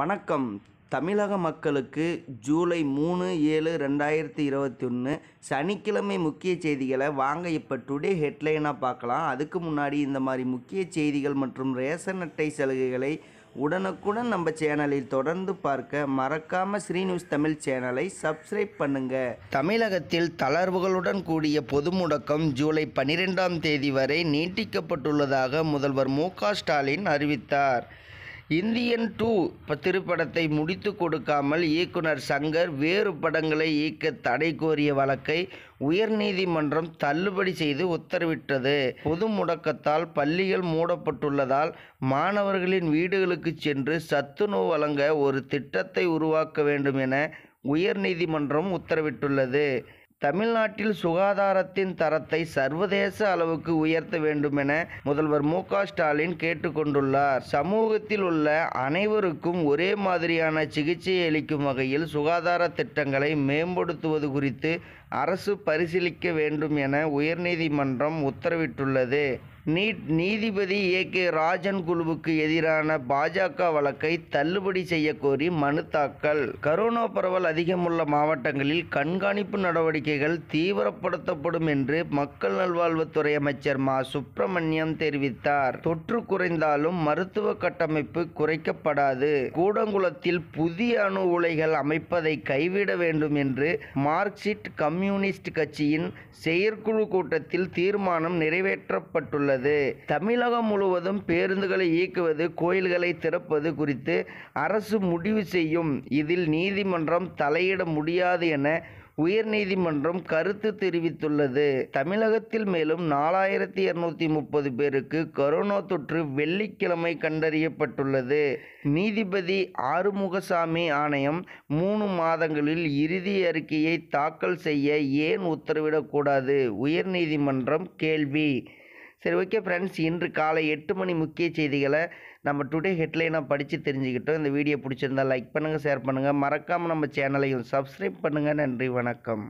வணக்கம் தமிழக மக்களுக்கு ஜூலை மூணு ஏழு ரெண்டாயிரத்தி இருபத்தி ஒன்று சனிக்கிழமை முக்கிய செய்திகளை வாங்க இப்போ டுடே ஹெட்லைனாக பார்க்கலாம் அதுக்கு முன்னாடி இந்த மாதிரி முக்கிய செய்திகள் மற்றும் ரேஷன் அட்டை சலுகைகளை உடனுக்குடன் நம்ம சேனலில் தொடர்ந்து பார்க்க மறக்காம ஸ்ரீநியூஸ் தமிழ் சேனலை சப்ஸ்கிரைப் பண்ணுங்க தமிழகத்தில் தளர்வுகளுடன் கூடிய பொது முடக்கம் ஜூலை பனிரெண்டாம் தேதி வரை நீட்டிக்கப்பட்டுள்ளதாக முதல்வர் மு ஸ்டாலின் அறிவித்தார் இந்தியன் டூ திரைப்படத்தை முடித்து கொடுக்காமல் இயக்குனர் சங்கர் வேறு படங்களை இயக்க தடை கோரிய வழக்கை உயர்நீதிமன்றம் தள்ளுபடி செய்து உத்தரவிட்டது பொது முடக்கத்தால் பள்ளிகள் மூடப்பட்டுள்ளதால் மாணவர்களின் வீடுகளுக்கு சென்று சத்துணவு வழங்க ஒரு திட்டத்தை உருவாக்க வேண்டும் என உயர்நீதிமன்றம் உத்தரவிட்டுள்ளது தமிழ்நாட்டில் சுகாதாரத்தின் தரத்தை சர்வதேச அளவுக்கு உயர்த்த வேண்டும் என முதல்வர் மு ஸ்டாலின் கேட்டுக்கொண்டுள்ளார் சமூகத்தில் உள்ள அனைவருக்கும் ஒரே மாதிரியான சிகிச்சை அளிக்கும் வகையில் சுகாதார திட்டங்களை மேம்படுத்துவது குறித்து அரசு பரிசீலிக்க வேண்டும் என உயர்நீதிமன்றம் உத்தரவிட்டுள்ளது நீட் நீதிபதி ஏ கே ராஜன் குழுவுக்கு எதிரான பாஜக வழக்கை தள்ளுபடி செய்யக்கோரி மனு தாக்கல் கரோனா பரவல் அதிகமுள்ள மாவட்டங்களில் கண்காணிப்பு நடவடிக்கைகள் தீவிரப்படுத்தப்படும் என்று மக்கள் நல்வாழ்வுத்துறை அமைச்சர் மா சுப்பிரமணியம் தெரிவித்தார் தொற்று குறைந்தாலும் மருத்துவ கட்டமைப்பு குறைக்கப்படாது கூடங்குளத்தில் புதிய அணு உலைகள் அமைப்பதை கைவிட வேண்டும் என்று மார்க்சிஸ்ட் கம்யூனிஸ்ட் கட்சியின் செயற்குழு கூட்டத்தில் தீர்மானம் நிறைவேற்றப்பட்டுள்ளது உள்ளது தமிழகம் முழுவதும் பேருந்துகளை இயக்குவது கோயில்களை திறப்பது குறித்து அரசு முடிவு செய்யும் இதில் நீதிமன்றம் தலையிட முடியாது என உயர்நீதிமன்றம் கருத்து தெரிவித்துள்ளது தமிழகத்தில் மேலும் நாலாயிரத்தி இருநூத்தி முப்பது பேருக்கு கொரோனா தொற்று வெள்ளிக்கிழமை கண்டறியப்பட்டுள்ளது நீதிபதி ஆறுமுகசாமி ஆணையம் மூணு மாதங்களில் இறுதி அறிக்கையை தாக்கல் செய்ய ஏன் உத்தரவிடக்கூடாது உயர்நீதிமன்றம் கேள்வி சரி ஓகே ஃப்ரெண்ட்ஸ் இன்று காலை எட்டு மணி முக்கிய செய்திகளை நம்ம டுடே ஹெட்லைனாக படித்து தெரிஞ்சுக்கிட்டோம் இந்த வீடியோ பிடிச்சிருந்தால் லைக் பண்ணுங்கள் ஷேர் பண்ணுங்கள் மறக்காமல் நம்ம சேனலையும் சப்ஸ்கிரைப் பண்ணுங்கள் நன்றி வணக்கம்